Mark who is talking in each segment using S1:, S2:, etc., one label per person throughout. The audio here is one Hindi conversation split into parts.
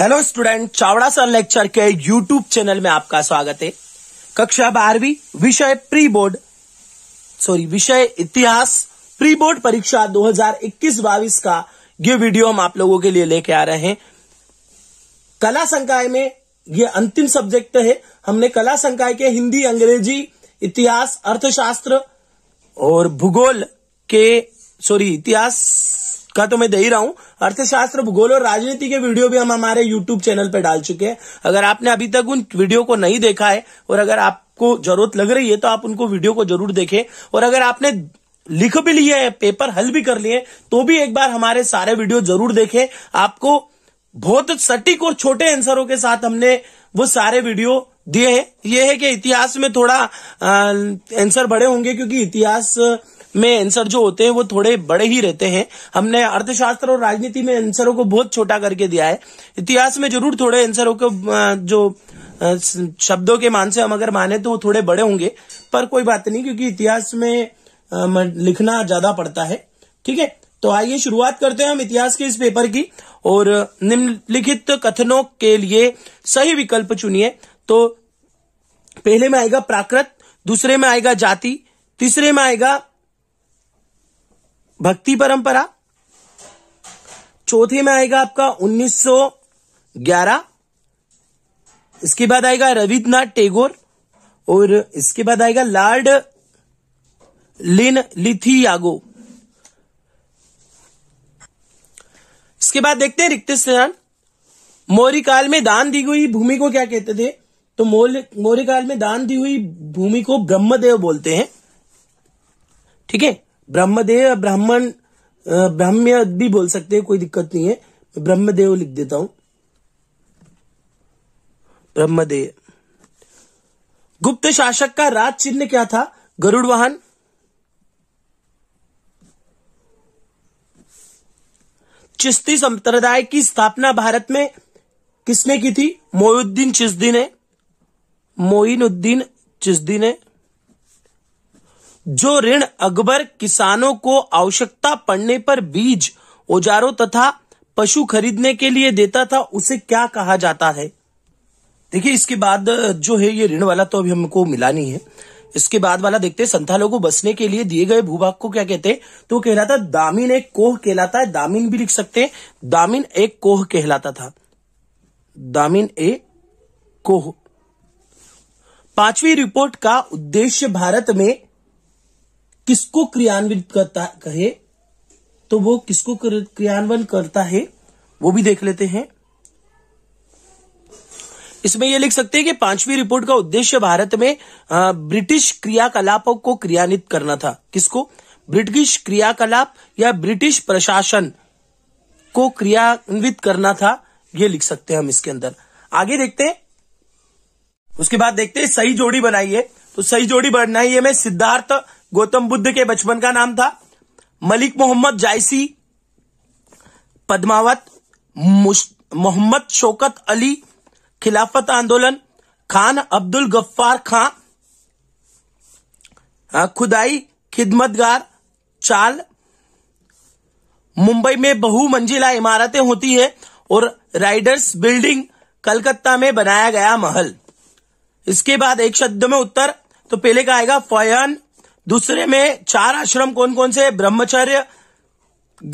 S1: hello student Chawda sir lecture के यूट्यूब चैनल में आपका स्वागत है कक्षा बारहवीं विषय प्री बोर्ड सॉरी विषय इतिहास प्री बोर्ड परीक्षा 2021 हजार का ये वीडियो हम आप लोगों के लिए लेके आ रहे हैं कला संकाय में ये अंतिम सब्जेक्ट है हमने कला संकाय के हिंदी अंग्रेजी इतिहास अर्थशास्त्र और भूगोल के सॉरी इतिहास का तो मैं दे ही रहा हूँ अर्थशास्त्र भूगोल और राजनीति के वीडियो भी हम हमारे यूट्यूब चैनल पर डाल चुके हैं अगर आपने अभी तक उन वीडियो को नहीं देखा है और अगर आपको जरूरत लग रही है तो आप उनको वीडियो को जरूर देखे और अगर आपने लिख भी लिए है पेपर हल भी कर लिए तो भी एक बार हमारे सारे वीडियो जरूर देखें आपको बहुत सटीक और छोटे आंसरों के साथ हमने वो सारे वीडियो दिए हैं ये है कि इतिहास में थोड़ा आंसर बड़े होंगे क्योंकि इतिहास में आंसर जो होते हैं वो थोड़े बड़े ही रहते हैं हमने अर्थशास्त्र और राजनीति में आंसरों को बहुत छोटा करके दिया है इतिहास में जरूर थोड़े आंसरों को जो शब्दों के मान से हम अगर माने तो वो थोड़े बड़े होंगे पर कोई बात नहीं क्योंकि इतिहास में लिखना ज्यादा पड़ता है ठीक है तो आइए शुरुआत करते हैं हम इतिहास के इस पेपर की और निम्नलिखित कथनों के लिए सही विकल्प चुनिए तो पहले में आएगा प्राकृत दूसरे में आएगा जाति तीसरे में आएगा भक्ति परंपरा चौथे में आएगा आपका 1911 इसके बाद आएगा रविन्द्रनाथ टेगोर और इसके बाद आएगा लॉर्ड लिन लिथियागो इसके बाद देखते हैं रिक्त स्थान मौर्य काल में दान दी हुई भूमि को क्या कहते थे तो मौर्य काल में दान दी हुई भूमि को ब्रह्मदेव बोलते हैं ठीक है ब्रह्मदेव ब्राह्मण ब्राह्म्य भी बोल सकते हैं कोई दिक्कत नहीं है मैं ब्रह्मदेव लिख देता हूं ब्रह्मदेव गुप्त शासक का राज चिन्ह क्या था गरुड़ वाहन चिश्ती संप्रदाय की स्थापना भारत में किसने की थी मोहुद्दीन चिश्ती ने मोइनुद्दीन चिश्ती ने जो ऋण अकबर किसानों को आवश्यकता पड़ने पर बीज औजारों तथा पशु खरीदने के लिए देता था उसे क्या कहा जाता है देखिए इसके बाद जो है ये ऋण वाला तो अभी हमको मिला नहीं है इसके बाद वाला देखते हैं संथालों को बसने के लिए दिए गए भूभाग को क्या कहते हैं तो कहलाता दामिन एक कोह कहलाता है दामिन भी लिख सकते हैं दामिन एक कोह कहलाता था दामिन ए कोह पांचवी रिपोर्ट का उद्देश्य भारत में किसको क्रियान्वित करता कहे तो वो किसको क्रियान्वयन करता है वो भी देख लेते हैं इसमें ये लिख सकते हैं कि पांचवी रिपोर्ट का उद्देश्य भारत में ब्रिटिश क्रियाकलापों को क्रियान्वित करना था किसको ब्रिटिश क्रियाकलाप या ब्रिटिश प्रशासन को क्रियान्वित करना था ये लिख सकते हैं हम इसके अंदर आगे देखते हैं उसके बाद देखते हैं सही जोड़ी बनाइए तो सही जोड़ी बनाइए में सिद्धार्थ गौतम बुद्ध के बचपन का नाम था मलिक मोहम्मद जायसी पद्मावत मोहम्मद शोकत अली खिलाफत आंदोलन खान अब्दुल गफ्फार खान खुदाई खिदमतगार चाल मुंबई में बहुमंजिला इमारतें होती है और राइडर्स बिल्डिंग कलकत्ता में बनाया गया महल इसके बाद एक शब्द में उत्तर तो पहले का आएगा फयन दूसरे में चार आश्रम कौन कौन से ब्रह्मचर्य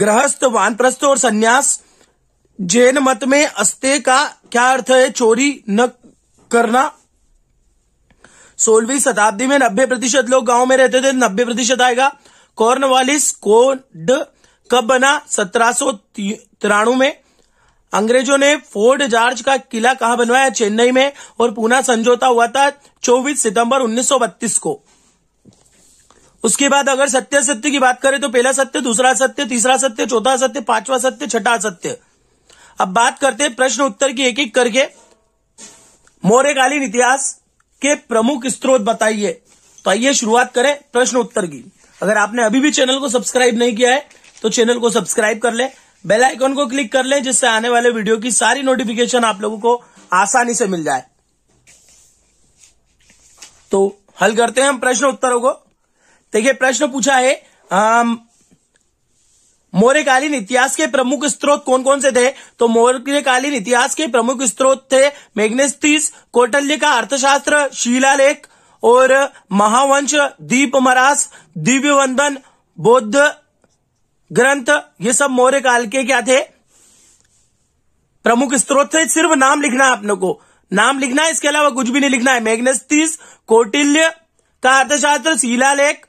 S1: गृहस्थ वानप्रस्थ और सन्यास जैन मत में अस्ते का क्या अर्थ है चोरी न करना सोलहवीं शताब्दी में नब्बे प्रतिशत लोग गांव में रहते थे नब्बे प्रतिशत आएगा कॉर्नवालिस कोड कब बना सत्रह में अंग्रेजों ने फोर्ट जॉर्ज का किला कहा बनवाया चेन्नई में और पुनः समझौता हुआ था 24 सितंबर 1932 को उसके बाद अगर सत्य सत्य की बात करें तो पहला सत्य दूसरा सत्य तीसरा सत्य चौथा सत्य पांचवा सत्य छठा सत्य अब बात करते हैं प्रश्न उत्तर की एक एक करके मौर्यकालीन इतिहास के प्रमुख स्त्रोत बताइए तो आइए शुरुआत करें प्रश्न उत्तर की अगर आपने अभी भी चैनल को सब्सक्राइब नहीं किया है तो चैनल को सब्सक्राइब कर ले बेल आइकन को क्लिक कर ले जिससे आने वाले वीडियो की सारी नोटिफिकेशन आप लोगों को आसानी से मिल जाए तो हल करते हैं हम प्रश्न उत्तरों को देखिए प्रश्न पूछा है मौर्यकालीन इतिहास के प्रमुख स्त्रोत कौन कौन से थे तो मौर्यकालीन इतिहास के प्रमुख स्त्रोत थे मैग्नेस्टीस कौटल्य का अर्थशास्त्र शिलालेख और महावंश दीप मरास दिव्य वंदन बौद्ध ग्रंथ ये सब मौर्य काल के क्या थे प्रमुख स्त्रोत थे सिर्फ नाम लिखना है लोग को नाम लिखना है इसके अलावा कुछ भी नहीं लिखना है मैग्नेस्तीस कौटिल्य का अर्थशास्त्र शिलालेख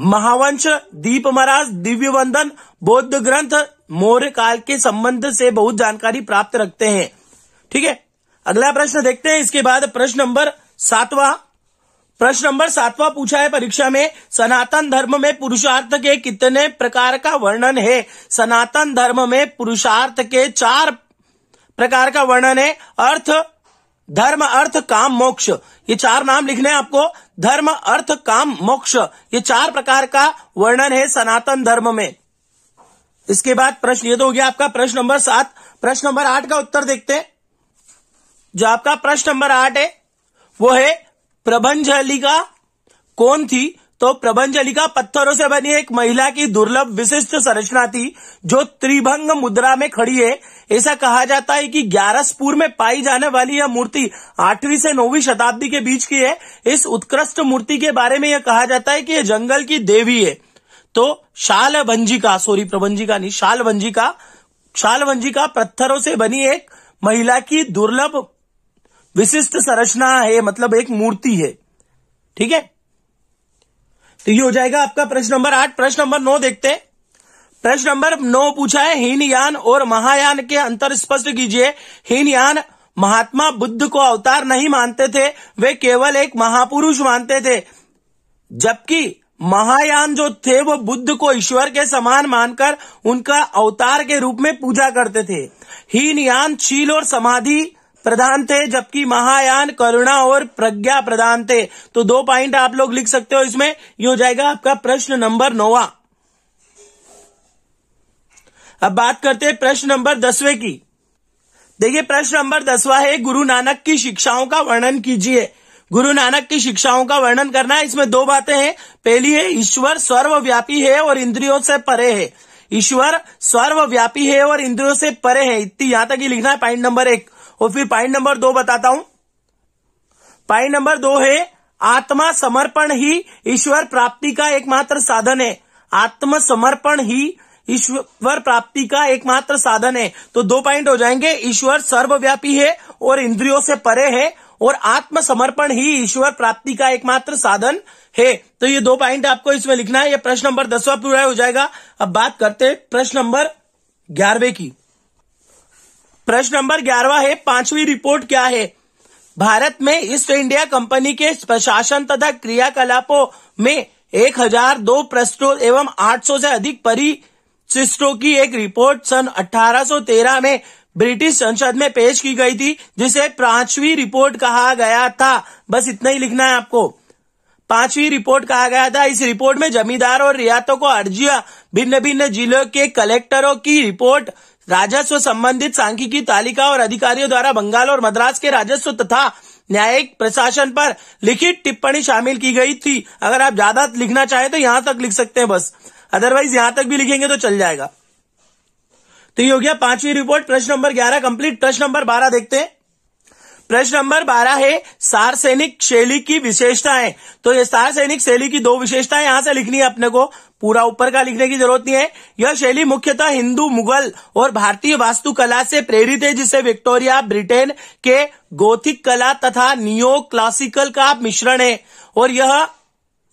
S1: महावंश दीप महाराज दिव्य वंदन बौद्ध ग्रंथ मौर्य काल के संबंध से बहुत जानकारी प्राप्त रखते हैं ठीक है अगला प्रश्न देखते हैं इसके बाद प्रश्न नंबर सातवा प्रश्न नंबर सातवा पूछा है परीक्षा में सनातन धर्म में पुरुषार्थ के कितने प्रकार का वर्णन है सनातन धर्म में पुरुषार्थ के चार प्रकार का वर्णन है अर्थ धर्म अर्थ काम मोक्ष ये चार नाम लिखने हैं आपको धर्म अर्थ काम मोक्ष ये चार प्रकार का वर्णन है सनातन धर्म में इसके बाद प्रश्न ये तो हो गया आपका प्रश्न नंबर सात प्रश्न नंबर आठ का उत्तर देखते हैं जो आपका प्रश्न नंबर आठ है वो है प्रबंजलिका कौन थी तो का पत्थरों से बनी एक महिला की दुर्लभ विशिष्ट संरचना थी जो त्रिभंग मुद्रा में खड़ी है ऐसा कहा जाता है कि ग्यारसपुर में पाई जाने वाली यह मूर्ति आठवीं से नौवीं शताब्दी के बीच की है इस उत्कृष्ट मूर्ति के बारे में यह कहा जाता है कि यह जंगल की देवी है तो शाल भंजिका सॉरी प्रबंजिका नहीं शाल भंजिका शाल भंजिका पत्थरों से बनी एक महिला की दुर्लभ विशिष्ट संरचना है मतलब एक मूर्ति है ठीक है तो ये हो जाएगा आपका प्रश्न नंबर आठ प्रश्न नंबर नौ देखते हैं प्रश्न नंबर नौ पूछा है हीनयान और महायान के अंतर स्पष्ट कीजिए हीनयान महात्मा बुद्ध को अवतार नहीं मानते थे वे केवल एक महापुरुष मानते थे जबकि महायान जो थे वो बुद्ध को ईश्वर के समान मानकर उनका अवतार के रूप में पूजा करते थे हीनयान शील और समाधि प्रधान थे जबकि महायान करुणा और प्रज्ञा प्रधान थे तो दो पॉइंट आप लोग लिख सकते हो इसमें ये हो जाएगा आपका प्रश्न नंबर नौवा अब बात करते हैं प्रश्न नंबर दसवें की देखिए प्रश्न नंबर दसवा है गुरु नानक की शिक्षाओं का वर्णन कीजिए गुरु नानक की शिक्षाओं का वर्णन करना है इसमें दो बातें हैं पहली है ईश्वर सर्वव्यापी है और इंद्रियों से परे है ईश्वर सर्वव्यापी है और इंद्रियों से परे है इतनी यहां तक ही लिखना है पॉइंट नंबर एक और फिर पॉइंट नंबर दो बताता हूं पॉइंट नंबर दो है आत्मा समर्पण ही ईश्वर प्राप्ति का एकमात्र साधन है आत्म समर्पण ही ईश्वर प्राप्ति का एकमात्र साधन है तो दो पॉइंट हो जाएंगे ईश्वर सर्वव्यापी है और इंद्रियों से परे है और आत्मसमर्पण ही ईश्वर प्राप्ति का एकमात्र साधन है तो ये दो पॉइंट आपको इसमें लिखना है ये प्रश्न नंबर दसवा पूरा हो जाएगा अब बात करते हैं प्रश्न नंबर ग्यारहवे की प्रश्न नंबर ग्यारहवा है पांचवी रिपोर्ट क्या है भारत में ईस्ट इंडिया कंपनी के प्रशासन तथा क्रियाकलापो में 1002 प्रश्नों एवं 800 से अधिक परिशिष्टों की एक रिपोर्ट सन 1813 में ब्रिटिश संसद में पेश की गई थी जिसे पांचवी रिपोर्ट कहा गया था बस इतना ही लिखना है आपको पांचवी रिपोर्ट कहा गया था इस रिपोर्ट में जमींदार और रियातों को अर्जिया भिन्न भिन्न जिलों के कलेक्टरों की रिपोर्ट राजस्व संबंधित सांख्यिकी तालिका और अधिकारियों द्वारा बंगाल और मद्रास के राजस्व तथा न्यायिक प्रशासन पर लिखित टिप्पणी शामिल की गई थी अगर आप ज्यादा लिखना चाहे तो यहां तक लिख सकते हैं बस अदरवाइज यहां तक भी लिखेंगे तो चल जाएगा तो ये हो गया पांचवी रिपोर्ट प्रश्न नंबर ग्यारह कंप्लीट प्रश्न नंबर बारह देखते हैं प्रश्न नंबर बारह है सैनिक शैली की विशेषताएं तो ये सैनिक शैली की दो विशेषताएं यहां से लिखनी है अपने को पूरा ऊपर का लिखने की जरूरत नहीं है यह शैली मुख्यतः हिंदू मुगल और भारतीय वास्तुकला से प्रेरित है जिसे विक्टोरिया ब्रिटेन के गोथिक कला तथा नियो क्लासिकल का मिश्रण है और यह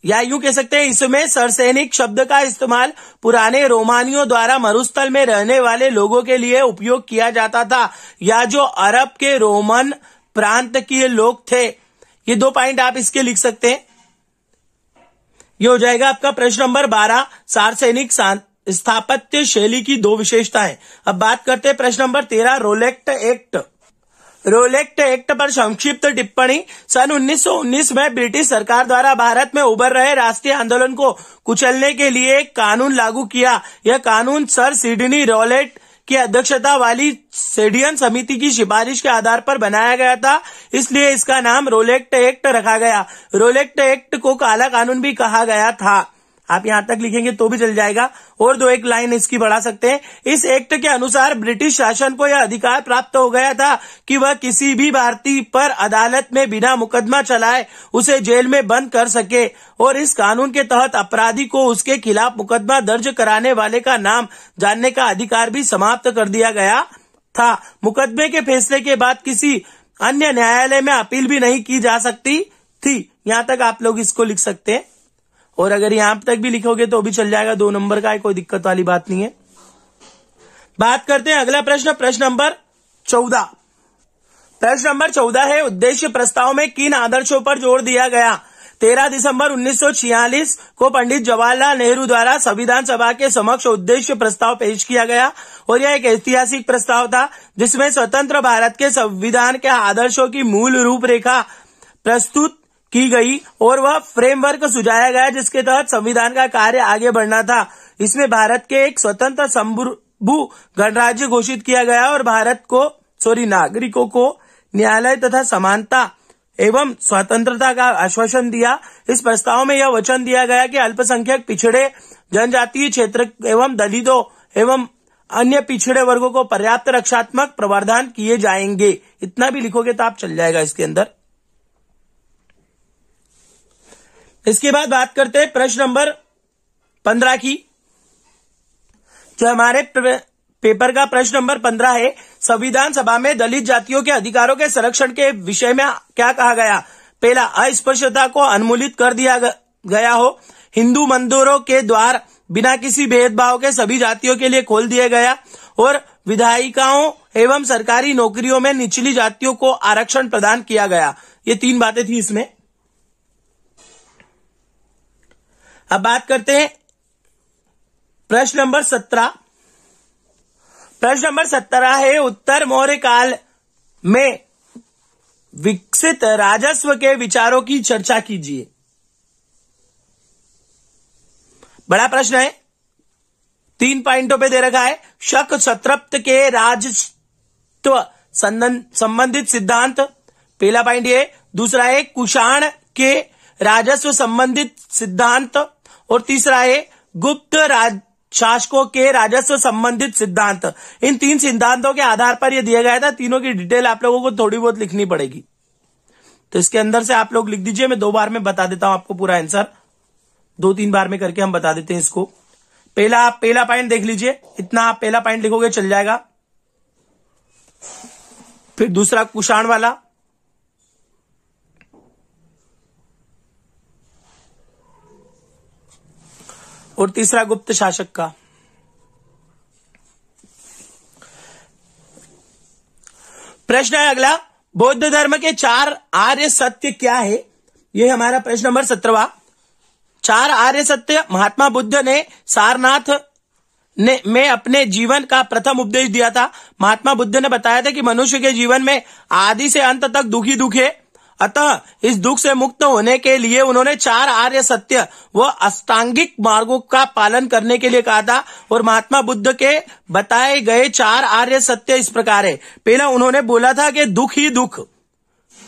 S1: या यूं कह सकते हैं इसमें सरसैनिक शब्द का इस्तेमाल पुराने रोमानियों द्वारा मरुस्थल में रहने वाले लोगों के लिए उपयोग किया जाता था या जो अरब के रोमन प्रांत के लोग थे ये दो पॉइंट आप इसके लिख सकते हैं ये हो जाएगा आपका प्रश्न नंबर बारह सार्वजनिक स्थापत्य शैली की दो विशेषताएं अब बात करते हैं प्रश्न नंबर तेरह रोलेक्ट एक्ट रोलेक्ट एक्ट पर संक्षिप्त टिप्पणी सन 1919 में ब्रिटिश सरकार द्वारा भारत में उभर रहे राष्ट्रीय आंदोलन को कुचलने के लिए एक कानून लागू किया यह कानून सर सिडनी रोलेट की अध्यक्षता वाली सेडियन समिति की सिफारिश के आधार पर बनाया गया था इसलिए इसका नाम रोलेक्ट एक्ट रखा गया रोलेक्ट एक्ट को काला कानून भी कहा गया था आप यहां तक लिखेंगे तो भी चल जाएगा और दो एक लाइन इसकी बढ़ा सकते हैं इस एक्ट के अनुसार ब्रिटिश शासन को यह अधिकार प्राप्त हो गया था कि वह किसी भी भारतीय पर अदालत में बिना मुकदमा चलाए उसे जेल में बंद कर सके और इस कानून के तहत अपराधी को उसके खिलाफ मुकदमा दर्ज कराने वाले का नाम जानने का अधिकार भी समाप्त कर दिया गया था मुकदमे के फैसले के बाद किसी अन्य न्यायालय में अपील भी नहीं की जा सकती थी यहाँ तक आप लोग इसको लिख सकते हैं और अगर यहां तक भी लिखोगे तो भी चल जाएगा दो नंबर का है कोई दिक्कत वाली बात नहीं है बात करते हैं अगला प्रश्न प्रश्न नंबर चौदह प्रश्न नंबर चौदह है उद्देश्य प्रस्ताव में किन आदर्शों पर जोर दिया गया तेरह दिसंबर 1946 को पंडित जवाहरलाल नेहरू द्वारा संविधान सभा के समक्ष उद्देश्य प्रस्ताव पेश किया गया और यह एक ऐतिहासिक प्रस्ताव था जिसमें स्वतंत्र भारत के संविधान के आदर्शों की मूल रूपरेखा प्रस्तुत की गई और वह फ्रेमवर्क सुझाया गया जिसके तहत संविधान का कार्य आगे बढ़ना था इसमें भारत के एक स्वतंत्र संभु गणराज्य घोषित किया गया और भारत को सॉरी नागरिकों को न्यायालय तथा समानता एवं स्वतंत्रता का आश्वासन दिया इस प्रस्ताव में यह वचन दिया गया कि अल्पसंख्यक पिछड़े जनजातीय क्षेत्र एवं दलितों एवं अन्य पिछड़े वर्गों को पर्याप्त रक्षात्मक प्रावधान किए जाएंगे इतना भी लिखोगे तो आप चल जाएगा इसके अंदर इसके बाद बात करते हैं प्रश्न नंबर पंद्रह की जो हमारे पेपर का प्रश्न नंबर पंद्रह है संविधान सभा में दलित जातियों के अधिकारों के संरक्षण के विषय में क्या कहा गया पहला अस्पृश्यता को अनुमूलित कर दिया गया हो हिंदू मंदिरों के द्वार बिना किसी भेदभाव के सभी जातियों के लिए खोल दिया गया और विधायिकाओं एवं सरकारी नौकरियों में निचली जातियों को आरक्षण प्रदान किया गया ये तीन बातें थी इसमें अब बात करते हैं प्रश्न नंबर सत्रह प्रश्न नंबर सत्रह है उत्तर मौर्य काल में विकसित राजस्व के विचारों की चर्चा कीजिए बड़ा प्रश्न है तीन पॉइंटों पे दे रखा है शक सत्रप्त के राजस्व संबंधित सिद्धांत पहला पॉइंट ये दूसरा है कुषाण के राजस्व संबंधित सिद्धांत और तीसरा है गुप्त राज शासकों के राजस्व संबंधित सिद्धांत इन तीन सिद्धांतों के आधार पर यह दिया गया था तीनों की डिटेल आप लोगों को थोड़ी बहुत लिखनी पड़ेगी तो इसके अंदर से आप लोग लिख दीजिए मैं दो बार में बता देता हूं आपको पूरा आंसर दो तीन बार में करके हम बता देते हैं इसको पहला आप पहला पॉइंट देख लीजिए इतना आप पहला पॉइंट लिखोगे चल जाएगा फिर दूसरा कुषाण वाला और तीसरा गुप्त शासक का प्रश्न है अगला बौद्ध धर्म के चार आर्य सत्य क्या है यह हमारा प्रश्न नंबर सत्रवा चार आर्य सत्य महात्मा बुद्ध ने सारनाथ ने में अपने जीवन का प्रथम उपदेश दिया था महात्मा बुद्ध ने बताया था कि मनुष्य के जीवन में आदि से अंत तक दुखी दुखे अतः इस दुख से मुक्त होने के लिए उन्होंने चार आर्य सत्य व अष्टांगिक मार्गों का पालन करने के लिए कहा था और महात्मा बुद्ध के बताए गए चार आर्य सत्य इस प्रकार है पहला उन्होंने बोला था कि दुख ही दुख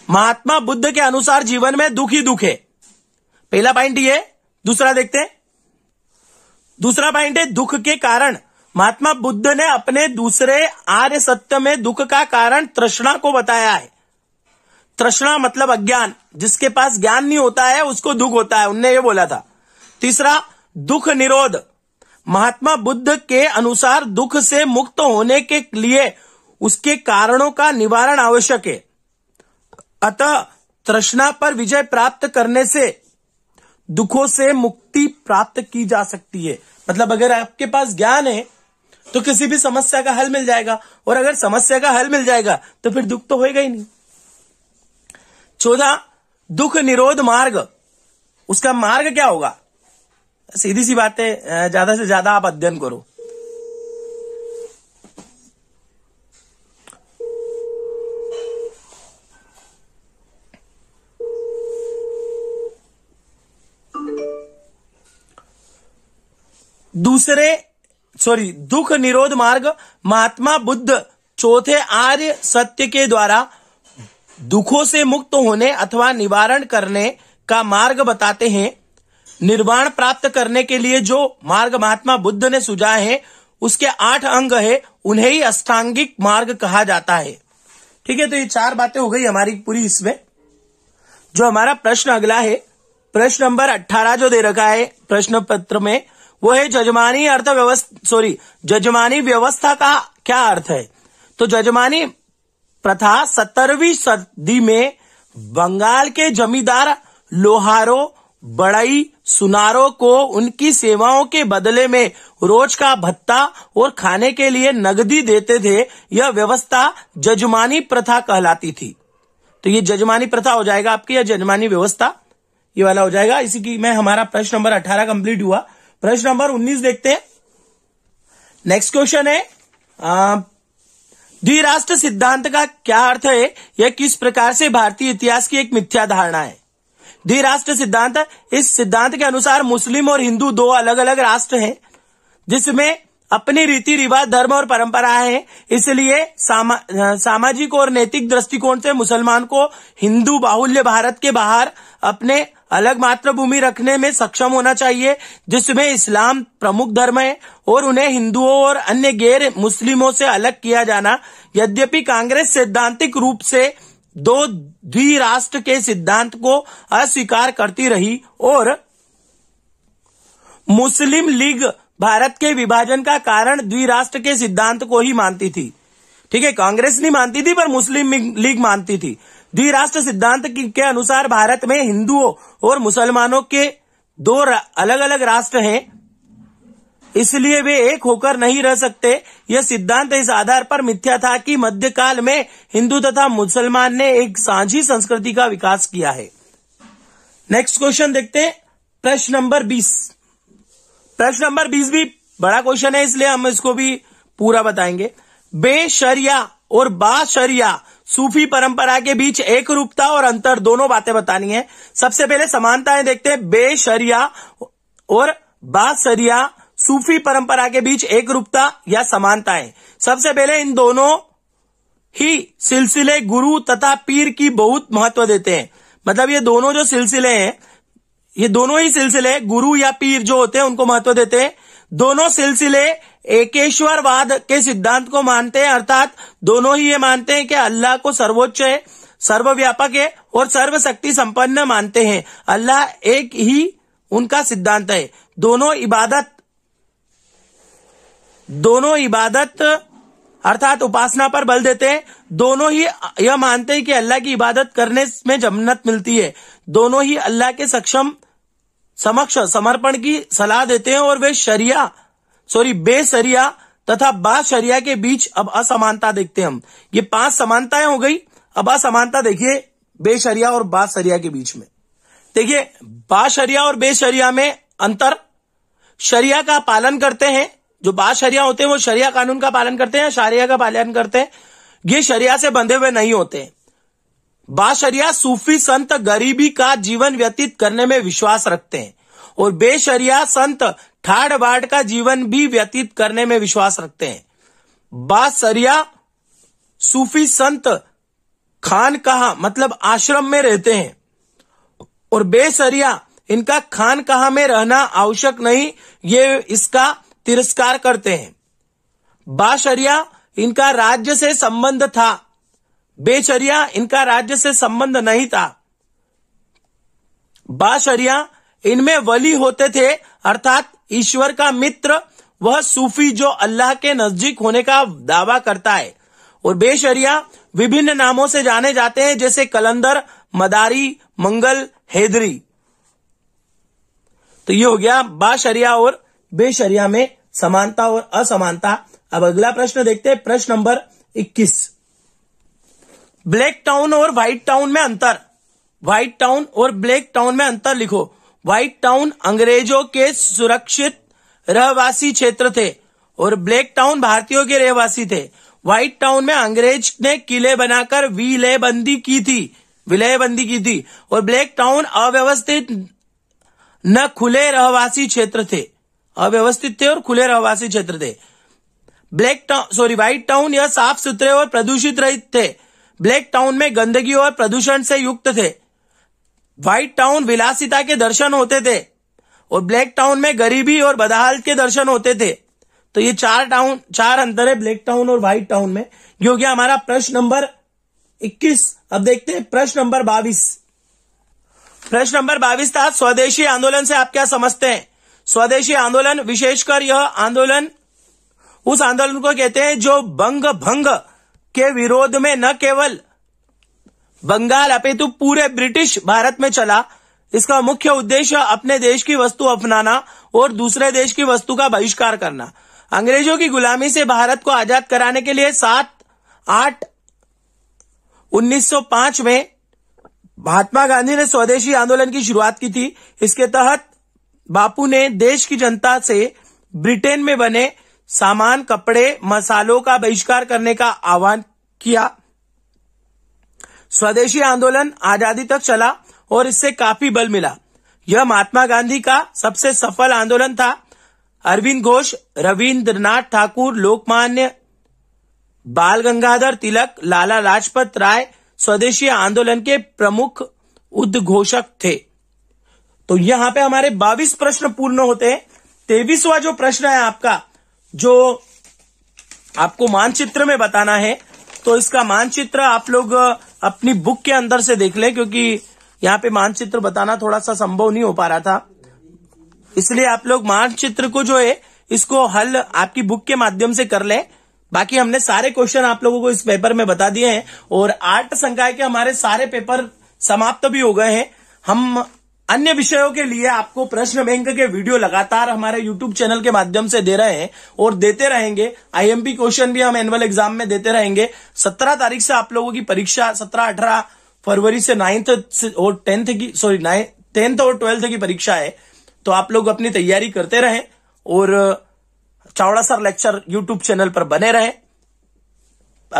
S1: महात्मा बुद्ध के अनुसार जीवन में दुख ही दुख है पहला पॉइंट ये दूसरा देखते दूसरा पॉइंट है दुख के कारण महात्मा बुद्ध ने अपने दूसरे आर्य सत्य में दुख का कारण तृष्णा को बताया है तृष्णा मतलब अज्ञान जिसके पास ज्ञान नहीं होता है उसको दुख होता है उनने ये बोला था तीसरा दुख निरोध महात्मा बुद्ध के अनुसार दुख से मुक्त होने के लिए उसके कारणों का निवारण आवश्यक है अतः तृष्णा पर विजय प्राप्त करने से दुखों से मुक्ति प्राप्त की जा सकती है मतलब अगर आपके पास ज्ञान है तो किसी भी समस्या का हल मिल जाएगा और अगर समस्या का हल मिल जाएगा तो फिर दुख तो होएगा ही नहीं चौदह दुख निरोध मार्ग उसका मार्ग क्या होगा सीधी सी बातें ज्यादा से ज्यादा आप अध्ययन करो दूसरे सॉरी दुख निरोध मार्ग महात्मा बुद्ध चौथे आर्य सत्य के द्वारा दुखों से मुक्त होने अथवा निवारण करने का मार्ग बताते हैं निर्वाण प्राप्त करने के लिए जो मार्ग महात्मा बुद्ध ने सुझाए हैं उसके आठ अंग है उन्हें ही अष्टांगिक मार्ग कहा जाता है ठीक है तो ये चार बातें हो गई हमारी पूरी इसमें जो हमारा प्रश्न अगला है प्रश्न नंबर अट्ठारह जो दे रखा है प्रश्न पत्र में वो है जजमानी अर्थव्यवस्था सॉरी जजमानी व्यवस्था का क्या अर्थ है तो जजमानी प्रथा सत्तरवीं सदी में बंगाल के जमींदार लोहारों बड़ई सुनारों को उनकी सेवाओं के बदले में रोज का भत्ता और खाने के लिए नगदी देते थे यह व्यवस्था जजमानी प्रथा कहलाती थी तो ये जजमानी प्रथा हो जाएगा आपकी या जजमानी व्यवस्था ये वाला हो जाएगा इसी की में हमारा प्रश्न नंबर अठारह कंप्लीट हुआ प्रश्न नंबर उन्नीस देखते हैं नेक्स्ट क्वेश्चन है आ, द्विराष्ट्र सिद्धांत का क्या अर्थ है यह किस प्रकार से भारतीय इतिहास की एक मिथ्या धारणा है द्विराष्ट्र सिद्धांत इस सिद्धांत के अनुसार मुस्लिम और हिंदू दो अलग अलग राष्ट्र हैं जिसमें अपनी रीति रिवाज धर्म और परंपरा है इसलिए सामा, सामाजिक और नैतिक दृष्टिकोण से मुसलमान को हिंदू बाहुल्य भारत के बाहर अपने अलग मातृभूमि रखने में सक्षम होना चाहिए जिसमें इस्लाम प्रमुख धर्म है और उन्हें हिंदुओं और अन्य गैर मुस्लिमों से अलग किया जाना यद्यपि कांग्रेस सिद्धांतिक रूप से दो द्विराष्ट्र के सिद्धांत को अस्वीकार करती रही और मुस्लिम लीग भारत के विभाजन का कारण द्विराष्ट्र के सिद्धांत को ही मानती थी ठीक है कांग्रेस नहीं मानती थी पर मुस्लिम लीग मानती थी द्विराष्ट्र सिद्धांत के अनुसार भारत में हिंदुओं और मुसलमानों के दो अलग अलग राष्ट्र हैं इसलिए वे एक होकर नहीं रह सकते यह सिद्धांत इस आधार पर मिथ्या था कि मध्यकाल में हिंदू तथा मुसलमान ने एक साझी संस्कृति का विकास किया है नेक्स्ट क्वेश्चन देखते हैं प्रश्न नंबर बीस प्रश्न नंबर बीस भी बड़ा क्वेश्चन है इसलिए हम इसको भी पूरा बताएंगे बेशरिया और बाशरिया सूफी परंपरा के बीच एक रूपता और अंतर दोनों बातें बतानी है सबसे पहले समानताएं देखते हैं बेशरिया और बाशरिया सूफी परंपरा के बीच एक रूपता या समानता है सबसे पहले इन दोनों ही सिलसिले गुरु तथा पीर की बहुत महत्व देते हैं मतलब ये दोनों जो सिलसिले हैं ये दोनों ही सिलसिले गुरु या पीर जो होते हैं उनको महत्व देते हैं दोनों सिलसिले एकेश्वरवाद के सिद्धांत को मानते हैं अर्थात दोनों ही ये मानते हैं कि अल्लाह को सर्वोच्च है सर्वव्यापक है और सर्वशक्ति संपन्न मानते हैं अल्लाह एक ही उनका सिद्धांत है दोनों इबादत दोनों इबादत अर्थात उपासना पर बल देते हैं दोनों ही यह मानते हैं कि अल्लाह की इबादत करने में जमनत मिलती है दोनों ही अल्लाह के सक्षम समक्ष समर्पण की सलाह देते हैं और वे शरिया सॉरी बेसरिया तथा बाशरिया के बीच अब असमानता देखते हैं हम ये पांच समानताएं हो गई अब असमानता देखिए बेशरिया और बाशरिया के बीच में देखिए बाशरिया और बेशरिया में अंतर शरिया का पालन करते हैं जो शरिया होते हैं वो शरिया कानून का पालन करते हैं शारिया का पालन करते हैं ये शरिया से बंधे हुए नहीं होते बाशरिया सूफी संत गरीबी का जीवन व्यतीत करने में विश्वास रखते हैं और बेशरिया संत ठाड़ बाट का जीवन भी व्यतीत करने में विश्वास रखते हैं बासरिया सूफी संत खान कहा मतलब आश्रम में रहते हैं और बेसरिया इनका खान कहा में रहना आवश्यक नहीं ये इसका तिरस्कार करते हैं बाशरिया इनका राज्य से संबंध था बेचरिया इनका राज्य से संबंध नहीं था बाशरिया इनमें वली होते थे अर्थात ईश्वर का मित्र वह सूफी जो अल्लाह के नजदीक होने का दावा करता है और बेशरिया विभिन्न नामों से जाने जाते हैं जैसे कलंदर मदारी मंगल हैदरी तो ये हो गया बाशरिया और बेशरिया में समानता और असमानता अब अगला प्रश्न देखते हैं प्रश्न नंबर 21 ब्लैक टाउन और व्हाइट टाउन में अंतर व्हाइट टाउन और ब्लैक टाउन में अंतर लिखो व्हाइट टाउन अंग्रेजों के सुरक्षित रहवासी क्षेत्र थे और ब्लैक टाउन भारतीयों के रहवासी थे व्हाइट टाउन में अंग्रेज ने किले बनाकर विलयबंदी की थी विलयबंदी की थी और ब्लैक टाउन अव्यवस्थित न खुले रहवासी क्षेत्र थे अव्यवस्थित थे और खुले रहवासी क्षेत्र थे black town sorry white town यह साफ सुथरे और प्रदूषित रहित थे ब्लैक टाउन में गंदगी और प्रदूषण से युक्त थे व्हाइट टाउन विलासिता के दर्शन होते थे और ब्लैक टाउन में गरीबी और बदहाल के दर्शन होते थे तो ये चार टाउन चार अंतर है ब्लैक टाउन और व्हाइट टाउन में ये क्या हमारा प्रश्न नंबर 21 अब देखते हैं प्रश्न नंबर 22 प्रश्न नंबर 22 था स्वदेशी आंदोलन से आप क्या समझते हैं स्वदेशी आंदोलन विशेषकर यह आंदोलन उस आंदोलन को कहते हैं जो बंग भंग के विरोध में न केवल बंगाल अपितु पूरे ब्रिटिश भारत में चला इसका मुख्य उद्देश्य अपने देश की वस्तु अपनाना और दूसरे देश की वस्तु का बहिष्कार करना अंग्रेजों की गुलामी से भारत को आजाद कराने के लिए सात आठ 1905 में महात्मा गांधी ने स्वदेशी आंदोलन की शुरुआत की थी इसके तहत बापू ने देश की जनता से ब्रिटेन में बने सामान कपड़े मसालों का बहिष्कार करने का आह्वान किया स्वदेशी आंदोलन आजादी तक चला और इससे काफी बल मिला यह महात्मा गांधी का सबसे सफल आंदोलन था अरविंद घोष रविंद्रनाथ ठाकुर लोकमान्य बाल गंगाधर तिलक लाला लाजपत राय स्वदेशी आंदोलन के प्रमुख उद्घोषक थे तो यहां पे हमारे 22 प्रश्न पूर्ण होते हैं तेवीसवा जो प्रश्न है आपका जो आपको मानचित्र में बताना है तो इसका मानचित्र आप लोग अपनी बुक के अंदर से देख ले क्योंकि यहाँ पे मानचित्र बताना थोड़ा सा संभव नहीं हो पा रहा था इसलिए आप लोग मानचित्र को जो है इसको हल आपकी बुक के माध्यम से कर लें बाकी हमने सारे क्वेश्चन आप लोगों को इस पेपर में बता दिए हैं और आठ संकाय के हमारे सारे पेपर समाप्त भी हो गए हैं हम अन्य विषयों के लिए आपको प्रश्न बैंक के वीडियो लगातार हमारे यूट्यूब चैनल के माध्यम से दे रहे हैं और देते रहेंगे आईएमपी क्वेश्चन भी हम एनुअल एग्जाम में देते रहेंगे सत्रह तारीख से आप लोगों की परीक्षा सत्रह अठारह फरवरी से नाइन्थ और टेंथ की सॉरी टेंथ और ट्वेल्थ की परीक्षा है तो आप लोग अपनी तैयारी करते रहे और Chawda sir lecture YouTube channel पर बने रहें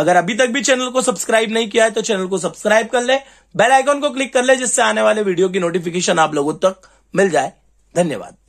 S1: अगर अभी तक भी चैनल को सब्सक्राइब नहीं किया है तो चैनल को सब्सक्राइब कर ले बेल आइकॉन को क्लिक कर ले जिससे आने वाले वीडियो की नोटिफिकेशन आप लोगों तक मिल जाए धन्यवाद